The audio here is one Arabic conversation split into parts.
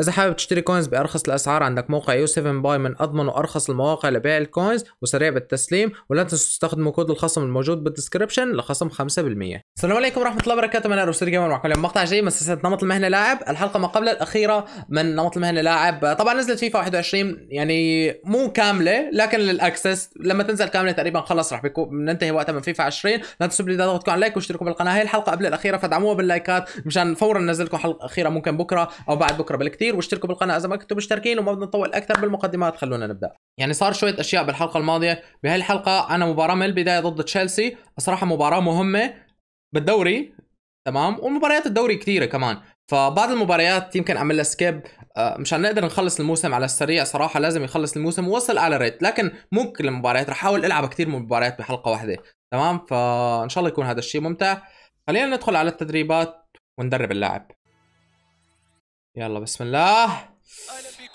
اذا حابب تشتري كوينز بارخص الاسعار عندك موقع يو 7 باي من اضمن وارخص المواقع لبيع الكوينز وسريع بالتسليم ولا تنسوا تستخدموا كود الخصم الموجود بالدسكربشن لخصم 5% السلام عليكم ورحمه الله وبركاته من روسير جيمر معكم اليوم مقطع جديد من سلسله نمط المهنه لاعب الحلقه ما قبل الاخيره من نمط المهنه لاعب طبعا نزلت فيفا 21 يعني مو كامله لكن للاكسس لما تنزل كامله تقريبا خلص راح بيكون بننتهي وقتها من فيفا 20 لا تنسوا تضغطوا على لايك واشتركوا بالقناه هي الحلقه قبل الاخيره فدعموها باللايكات مشان فورا ننزل لكم حلقه اخيره ممكن بكره او بعد بكره بالكثير كثير واشتركوا بالقناه اذا ما كنتوا مشتركين وما بدنا نطول اكثر بالمقدمات خلونا نبدا يعني صار شويه اشياء بالحلقه الماضيه بهالحلقه انا مباراه من البدايه ضد تشيلسي صراحه مباراه مهمه بالدوري تمام ومباريات الدوري كثيره كمان فبعض المباريات يمكن اعمل لها سكيب آه، مشان نقدر نخلص الموسم على السريع صراحه لازم يخلص الموسم ووصل على ريت لكن مو كل المباريات رح احاول العب كثير من المباريات بحلقه واحده تمام فان شاء الله يكون هذا الشيء ممتع خلينا ندخل على التدريبات وندرب اللاعب يلا بسم الله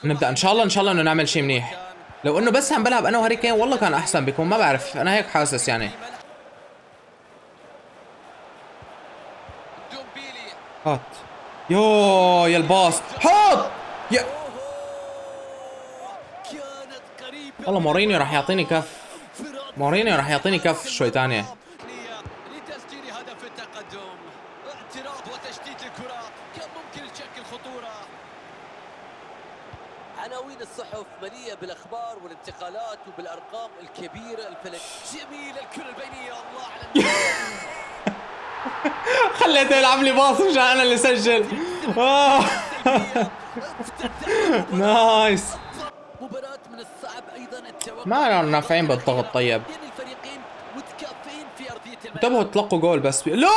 نبدا ان شاء الله ان شاء الله انه نعمل شيء منيح لو انه بس عم بلعب انا وهاري كين والله كان احسن بيكون ما بعرف انا هيك حاسس يعني حط يو يا الباص حط يا والله مورينيو رح يعطيني كف مورينيو رح يعطيني كف شوي ثانيه السعودية بالأخبار والانتقالات وبالأرقام الكبيرة الفلك جميل الكرة البينية الله على خليته يلعب لي باص مشان أنا اللي سجل نايس مباراة من الصعب أيضا ما نعرف نافعين بالضغط طيب انتبهوا تلقوا جول بس لا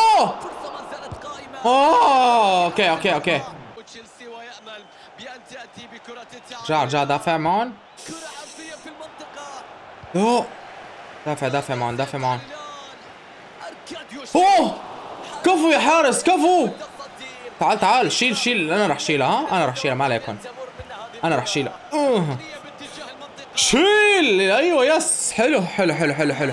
اوه آه، اوكي اوكي اوكي رجع رجع دافع معهم اوه دافع دافع معهم دافع معهم اوه كفو يا حارس كفو تعال تعال شيل شيل انا رح شيلها ها انا رح شيلها ما عليكم انا رح شيلها أوه. شيل ايوه يس حلو حلو حلو حلو حلو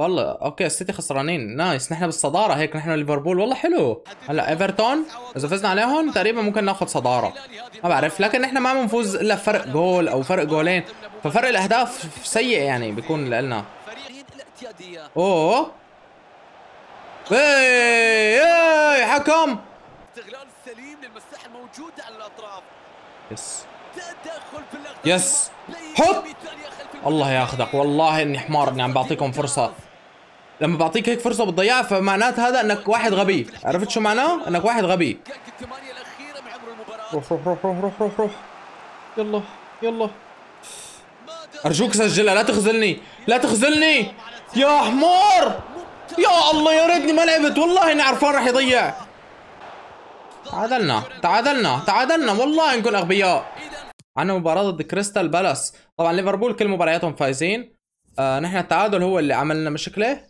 والله اوكي السيتي خسرانين نايس نحن بالصداره هيك نحن ليفربول والله حلو هلا ايفرتون اذا فزنا عليهم تقريبا ممكن ناخذ صداره ما بعرف لكن نحن ما بنفوز الا فرق جول او فرق جولين ففرق الاهداف سيء يعني بيكون لنا اوه اي اي حكم استغلال سليم للمساحه الموجوده على الاطراف يس تدخل بالاغتيال يس حط الله ياخذك والله اني حمار اني عم بعطيكم فرصه لما بعطيك هيك فرصه بتضيعها فمعنات هذا انك واحد غبي عرفت شو معناه انك واحد غبي روح روح روح روح روح روح روح يلا يلا ارجوك سجلها لا تخذلني لا تخذلني يا حمار يا الله يا ريتني ما لعبت والله اني عرفان راح يضيع تعادلنا تعادلنا تعادلنا والله نكون اغبياء عندنا مباراة ضد كريستال بالاس طبعا ليفربول كل مبارياتهم فايزين آه نحن التعادل هو اللي عملنا مشكلة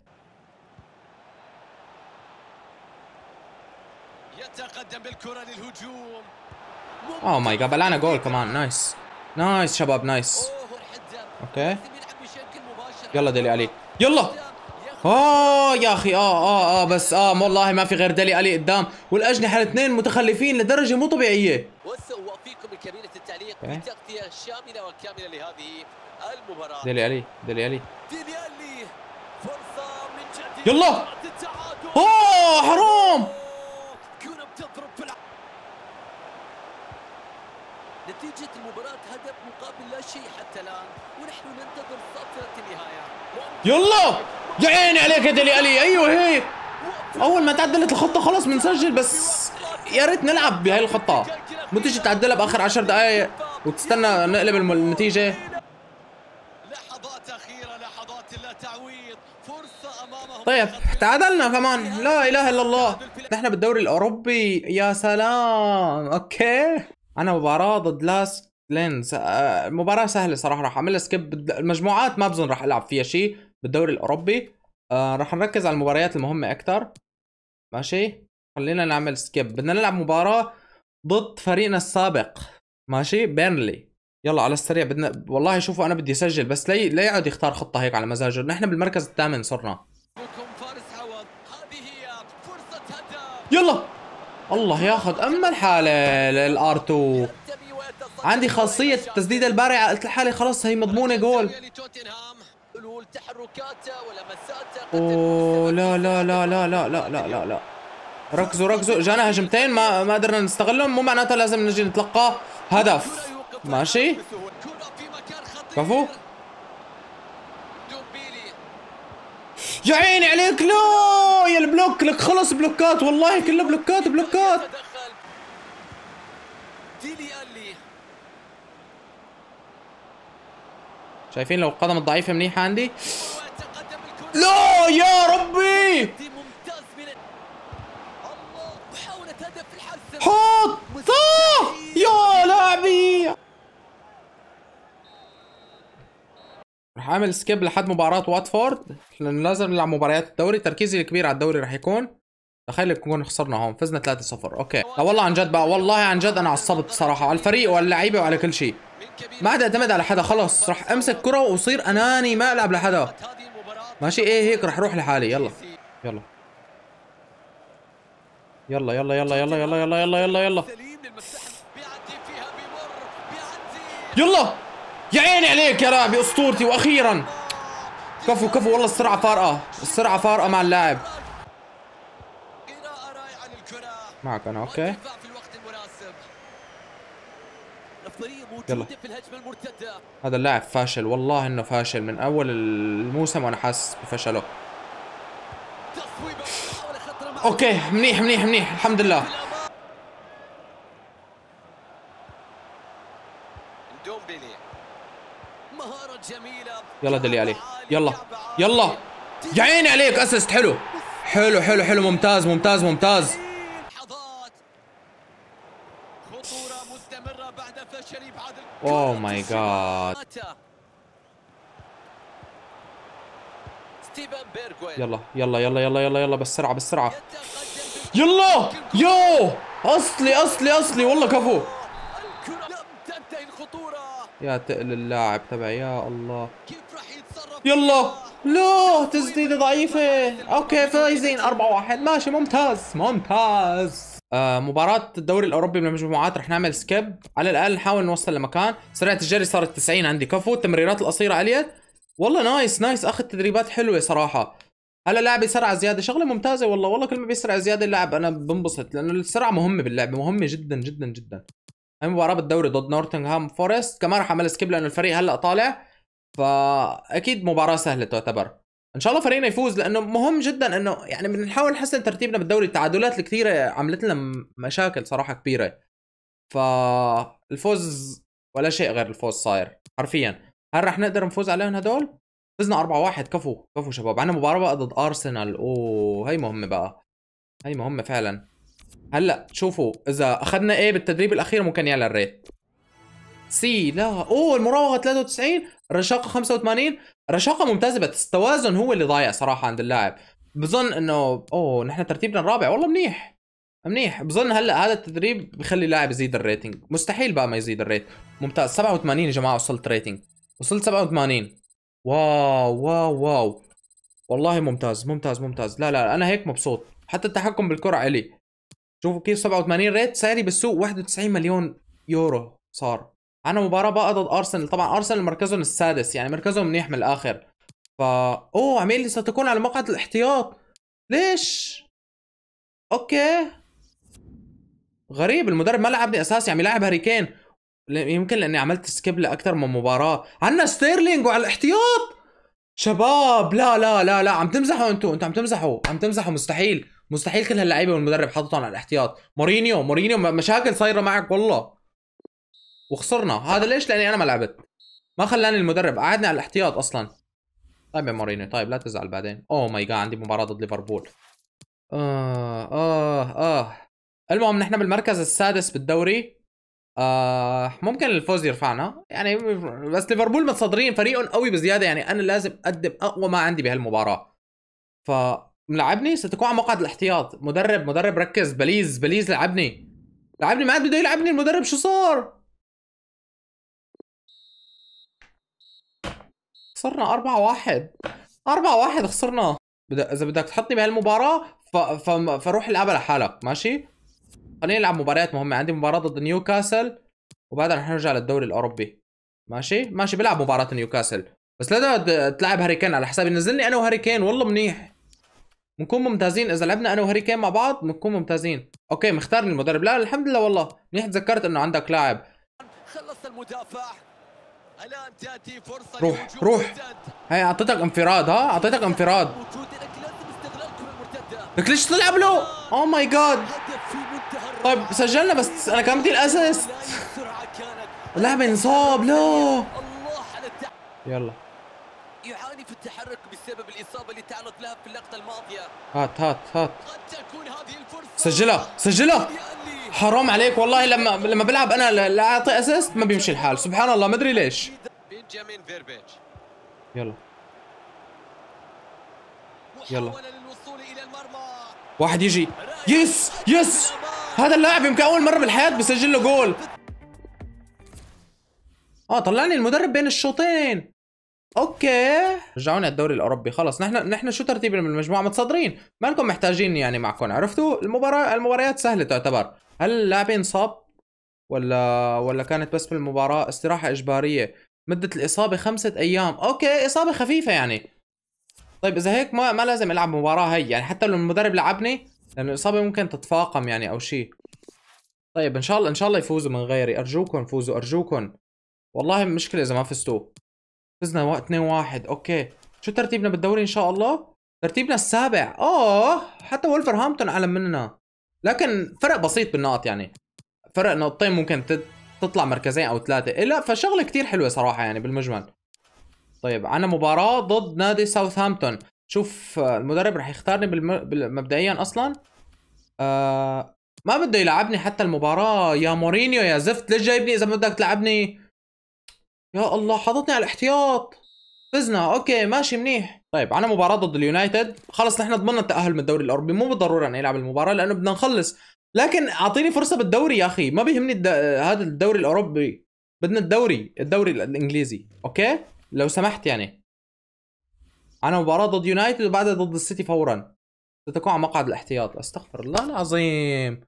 يتقدم بالكرة للهجوم oh اوه ماي جاد بلعنا جول كمان نايس نايس شباب نايس اوكي يلا دلي علي يلا اه يا اخي اه اه اه بس اه والله ما في غير دلي علي قدام والاجنحه الاثنين متخلفين لدرجه مو طبيعيه وسوى الكبيرة التعليق بتغطيه شامله وكامله لهذه المباراه دلي علي دلي علي دلي علي فرصه من جديد يلا اوه آه، حرام تضرب في نتيجة المباراة هدف مقابل لا شيء حتى الآن ونحن ننتظر فترة النهاية يلا يا عيني عليك يا ديلي ألي أيوه هي أول ما تعدلت الخطة خلاص بنسجل بس يا ريت نلعب بهي الخطة مو تيجي تعدلها بآخر 10 دقايق وتستنى نقلب النتيجة لحظات أخيرة لحظات لا تعويض فرصة أمامهم طيب تعادلنا كمان لا إله إلا الله نحن بالدوري الاوروبي يا سلام اوكي انا مباراه ضد لاس لينز آه، مباراه سهله صراحه راح اعملها سكيب المجموعات ما بظن راح العب فيها شيء بالدوري الاوروبي آه، راح نركز على المباريات المهمه اكثر ماشي خلينا نعمل سكيب بدنا نلعب مباراه ضد فريقنا السابق ماشي بيرنلي يلا على السريع بدنا والله شوفوا انا بدي اسجل بس لا لي... يقعد يختار خطه هيك على مزاجه نحن بالمركز الثامن صرنا يلا الله ياخذ اما الحاله الار 2 عندي خاصيه التسديده البارعه قلت لحالي خلاص هي مضمونه جول اوه لا لا لا لا لا لا لا لا لا ركزوا ركزوا جانا هجمتين ما ما قدرنا نستغلهم مو معناتها لازم نجي نتلقى هدف ماشي كفو يا عيني عليك لا يا البلوك لك خلص بلوكات والله كله بلوكات بلوكات شايفين لو القدم الضعيفة منيحة عندي لا يا ربي عامل سكيب لحد مباراه واتفورد لان لازم نلعب مباريات الدوري تركيزي الكبير على الدوري راح يكون تخيل نكون خسرنا هون فزنا 3-0 اوكي لا والله عن جد بقى والله عن جد انا عصبت بصراحه على الفريق وعلى اللعيبه وعلى كل شيء ما عاد اعتمد على حدا خلص راح امسك كره واصير اناني ما العب لحدا ماشي ايه هيك راح اروح لحالي يلا يلا يلا يلا يلا يلا يلا يلا يلا يلا يلا يلا يا عيني عليك يا رابي اسطورتي واخيرا كفو كفو والله السرعه فارقه السرعه فارقه مع اللاعب معك انا اوكي يلا هذا اللاعب فاشل والله انه فاشل من اول الموسم وانا حاسس بفشله اوكي منيح منيح منيح الحمد لله يلا دلي عليه يلا يلا يا عيني عليك اسست حلو حلو حلو حلو ممتاز ممتاز ممتاز اوه ماي جاد يلا يلا يلا يلا يلا يلا بالسرعه بالسرعه يلا يو اصلي اصلي اصلي والله كفو يا تقل اللاعب تبعي يا الله يلا لا تسديده ضعيفه اوكي فايزين 4-1 ماشي ممتاز ممتاز آه مباراة الدوري الاوروبي بالمجموعات رح نعمل سكيب على الاقل نحاول نوصل لمكان سرعة الجري صارت 90 عندي كفو التمريرات القصيرة عليت والله نايس نايس اخذ تدريبات حلوة صراحة هلا لاعب يسرع زيادة شغلة ممتازة والله والله كل ما بيسرع زيادة اللاعب انا بنبسط لانه السرعة مهمة باللعبة مهمة جدا جدا جدا مباراه بالدوري ضد نورتنغهام فورست كمان راح اعمل سكيب لانه الفريق هلا طالع فاكيد مباراه سهله تعتبر ان شاء الله فريقنا يفوز لانه مهم جدا انه يعني بنحاول نحسن ترتيبنا بالدوري التعادلات الكثيره عملت لنا مشاكل صراحه كبيره فالفوز ولا شيء غير الفوز صاير حرفيا هل رح نقدر نفوز عليهم هدول فزنا 4-1 كفو كفو شباب عندنا مباراه بقى ضد ارسنال اوه هي مهمه بقى هي مهمه فعلا هلا شوفوا اذا اخذنا ايه بالتدريب الاخير ممكن يعلى الريت سي لا اوه المراوغه 93 رشاقه 85 رشاقه ممتازه بس التوازن هو اللي ضايع صراحه عند اللاعب بظن انه اوه نحن ترتيبنا الرابع والله منيح منيح بظن هلا هذا التدريب بخلي اللاعب يزيد الريتنج مستحيل بقى ما يزيد الريت ممتاز 87 يا جماعه وصلت ريتنج وصلت 87 واو واو واو والله ممتاز ممتاز ممتاز لا لا انا هيك مبسوط حتى التحكم بالكره الي شوفوا كيف 87 ريت ساري بالسوق 91 مليون يورو صار انا مباراة بقى ضد ارسنال طبعا ارسنال مركزهم السادس يعني مركزهم منيح من الاخر فا اوه عمالي ستكون على مقعد الاحتياط ليش؟ اوكي غريب المدرب ما لعبني اساسي يعني عم يلعب هاري كين يمكن لاني عملت سكيب لاكثر من مباراه عندنا ستيرلينج وعلى الاحتياط شباب لا لا لا لا عم تمزحوا انتوا انتوا عم تمزحوا عم تمزحوا مستحيل مستحيل كل هاللعيبه والمدرب حاططهم على الاحتياط مورينيو مورينيو مشاكل صايره معك والله وخسرنا هذا ليش لاني انا ما لعبت ما خلاني المدرب قعدني على الاحتياط اصلا طيب يا مورينيو طيب لا تزعل بعدين اوه ماي جاد عندي مباراه ضد ليفربول اه اه اه المهم نحن بالمركز السادس بالدوري آه ممكن الفوز يرفعنا يعني بس ليفربول متصدرين فريق قوي بزياده يعني انا لازم اقدم اقوى ما عندي بهالمباراه ف ملعبني ستكون على مقعد الاحتياط مدرب مدرب ركز بليز بليز لعبني لعبني ما عاد بده يلعبني المدرب شو صار خسرنا 4 1 4 1 خسرنا اذا بدك تحطني بهالمباراه ف... ف... فروح العبها لحالك ماشي خلينا نلعب مباريات مهمه عندي مباراه ضد نيوكاسل وبعدها رح نرجع للدوري الاوروبي ماشي ماشي بلعب مباراه نيوكاسل بس لا تلعب هاري كين على حسابي نزلني انا وهاري كين والله منيح بنكون ممتازين اذا لعبنا انا وهاري كين مع بعض بنكون ممتازين اوكي مختارني المدرب لا الحمد لله والله منيح تذكرت انه عندك لاعب خلص المدافع الان تاتي فرصه روح روح هي اعطيتك انفراد ها اعطيتك انفراد لك ليش تلعب له اوه ماي جاد طيب سجلنا بس انا كان بدي الاسيست اللاعب انصاب لا يلا يعاني في التحرك بسبب الإصابة اللي تعرض لها في اللقطة الماضية هات هات هات سجلها سجلها يعني حرام عليك والله لما لما بلعب انا لا اعطي اسيست ما بيمشي الحال سبحان الله ما ادري ليش بنجامين يلا يلا واحد يجي يس يس هذا اللاعب يمكن اول مره بالحياه بسجل له جول اه طلعني المدرب بين الشوطين اوكي رجعونا الدوري الاوروبي خلص نحن نحن شو ترتيبنا بالمجموعه متصدرين ما لكم محتاجين يعني معكم عرفتوا المباراه المباريات سهله تعتبر هل اللاعبين صاب ولا ولا كانت بس بالمباراه استراحه اجباريه مده الاصابه خمسة ايام اوكي اصابه خفيفه يعني طيب اذا هيك ما ما لازم العب مباراه هي يعني حتى لو المدرب لعبني لانه الاصابه ممكن تتفاقم يعني او شيء طيب ان شاء الله ان شاء الله يفوزوا من غيري ارجوكم فوزوا ارجوكم والله مشكله اذا ما فزتوا فزنا 2 1 اوكي شو ترتيبنا بالدوري ان شاء الله ترتيبنا السابع اوه حتى ولفرهامبتون اعلى مننا لكن فرق بسيط بالنقط يعني فرق نقطتين ممكن تطلع مركزين او ثلاثه إيه لا فشغله كثير حلوه صراحه يعني بالمجمل طيب عنا مباراه ضد نادي ساوثهامبتون شوف المدرب رح يختارني مبدئيا اصلا آه ما بده يلعبني حتى المباراه يا مورينيو يا زفت ليش جايبني اذا بدك تلعبني يا الله حاططني على الاحتياط فزنا اوكي ماشي منيح طيب على مباراه ضد اليونايتد خلص نحن ضمننا التاهل من الدوري الاوروبي مو بالضروره نلعب المباراه لانه بدنا نخلص لكن اعطيني فرصه بالدوري يا اخي ما بيهمني الد... هذا الدوري الاوروبي بدنا الدوري الدوري الانجليزي اوكي لو سمحت يعني انا مباراه ضد يونايتد وبعدها ضد السيتي فورا ستكون على مقعد الاحتياط استغفر الله العظيم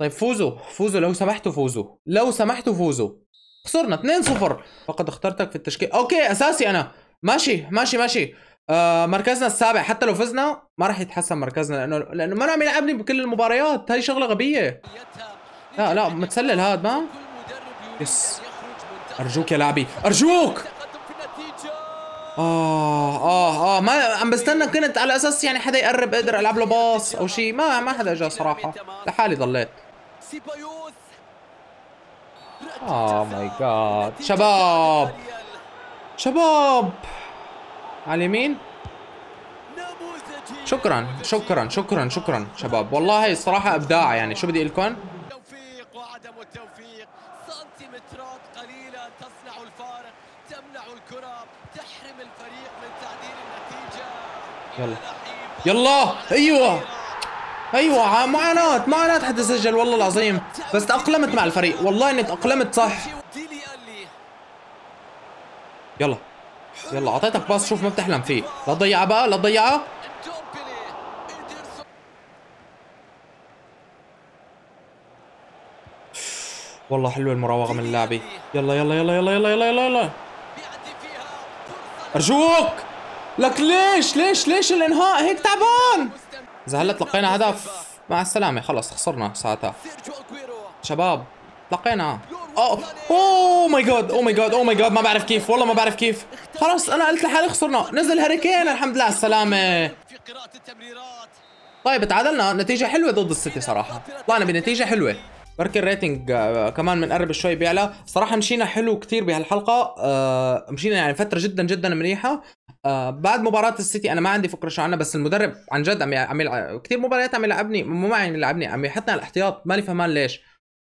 طيب فوزوا فوزوا لو سمحتوا فوزوا لو سمحتوا فوزوا خسرنا 2-0 فقد اخترتك في التشكيل اوكي اساسي انا ماشي ماشي ماشي آه مركزنا السابع حتى لو فزنا ما راح يتحسن مركزنا لانه لانه ما عم يلعبني بكل المباريات هاي شغله غبيه لا لا متسلل هاد ما يس ارجوك يا لاعبي ارجوك اه اه اه ما عم بستنى كنت على اساس يعني حدا يقرب اقدر العب له باص او شيء ما ما حدا اجى صراحه لحالي ضليت اوه ماي جاد شباب شباب على اليمين شكرا شكرا شكرا شكرا شباب والله هي الصراحة ابداع يعني شو بدي اقول لكم توفيق وعدم التوفيق سنتيمترات قليلة تصنع الفارق تمنع الكرة تحرم الفريق من تعديل النتيجة يلا يلا ايوه ايوه معاناه معاناه حتى سجل والله العظيم بس تاقلمت مع الفريق والله اني تاقلمت صح يلا يلا اعطيتك باص شوف ما بتحلم فيه لا تضيعها بقى لا تضيعها والله حلوه المراوغه من اللاعبي يلا يلا يلا يلا يلا يلا يلا يلا ارجوك لك ليش ليش ليش الانهاء هيك تعبان اذا هلا تلقينا هدف مع السلامه خلص خسرنا ساعتها شباب تلقينا اوه ماي جاد اوه ماي جاد اوه ماي جاد ما بعرف كيف والله ما بعرف كيف خلص انا قلت لحالي خسرنا نزل هاريكين الحمد لله على السلامه طيب تعادلنا نتيجه حلوه ضد السيتي صراحه طلعنا بنتيجه حلوه بركي الريتنج آه، كمان بنقرب شوي بيعلى صراحه مشينا حلو كثير بهالحلقه آه، مشينا يعني فتره جدا جدا منيحه آه بعد مباراه السيتي انا ما عندي فكره شو عنها بس المدرب عن جد عم عم يلعب كثير مباريات عم يلعبني مو عم يلعبني عم يحطني على الاحتياط ماني فهمان ليش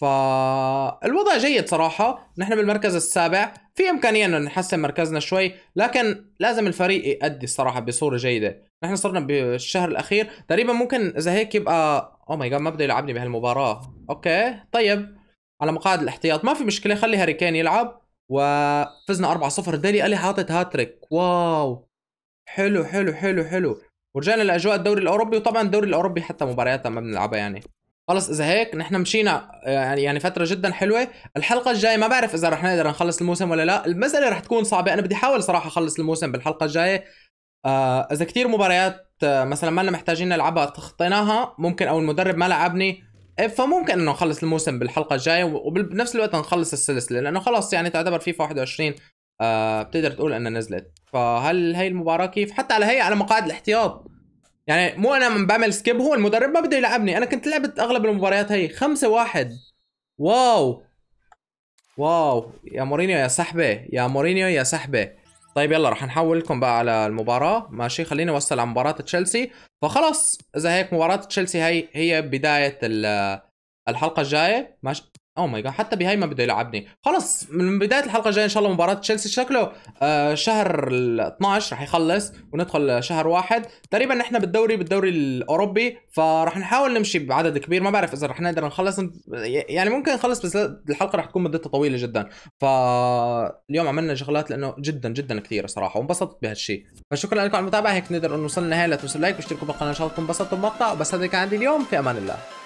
فالوضع جيد صراحة نحن بالمركز السابع في إمكانية أنه نحسن مركزنا شوي لكن لازم الفريق يأدي الصراحة بصورة جيدة نحن صرنا بالشهر الأخير تقريبا ممكن إذا هيك يبقى او ماي جاد ما بده يلعبني بهالمباراة أوكي طيب على مقاعد الاحتياط ما في مشكلة خلي هاري كين يلعب وفزنا 4-0 ديلي الي حاطط هاتريك واو حلو حلو حلو حلو ورجعنا لاجواء الدوري الاوروبي وطبعا الدوري الاوروبي حتى مبارياتها ما بنلعبها يعني خلص اذا هيك نحن مشينا آه، يعني،, يعني فتره جدا حلوه الحلقه الجايه ما بعرف اذا رح نقدر نخلص الموسم ولا لا المساله رح تكون صعبه انا بدي احاول صراحه اخلص الموسم بالحلقه الجايه آه اذا كثير مباريات آه، مثلا ما لنا محتاجين نلعبها تخطيناها ممكن او المدرب ما لعبني إيه، فممكن انه نخلص الموسم بالحلقه الجايه وبنفس الوقت نخلص السلسله لانه خلاص يعني تعتبر فيفا 21 آه بتقدر تقول انها نزلت فهل هي المباراه كيف حتى على هي على مقاعد الاحتياط يعني مو انا من بعمل سكيب هو المدرب ما بده يلعبني انا كنت لعبت اغلب المباريات هي خمسة واحد واو واو يا مورينيو يا سحبه يا مورينيو يا سحبه طيب يلا راح نحول لكم بقى على المباراه ماشي خليني اوصل على مباراه تشيلسي فخلاص اذا هيك مباراه تشيلسي هي هي بدايه الحلقه الجايه ماشي او ماي جاد حتى بهاي ما بده يلعبني خلص من بدايه الحلقه الجايه ان شاء الله مباراه تشيلسي شكله آه شهر 12 رح يخلص وندخل شهر واحد تقريبا نحن بالدوري بالدوري الاوروبي فرح نحاول نمشي بعدد كبير ما بعرف اذا رح نقدر نخلص يعني ممكن نخلص بس الحلقه رح تكون مدتها طويله جدا فاليوم عملنا شغلات لانه جدا جدا كثيره صراحه وانبسطت بهالشيء فشكرا لكم على المتابعه هيك نقدر نوصل لنهايه لا تنسوا اللايك واشتركوا بالقناه ان شاء الله تكونوا انبسطتوا بالمقطع بس هذا كان عندي اليوم في امان الله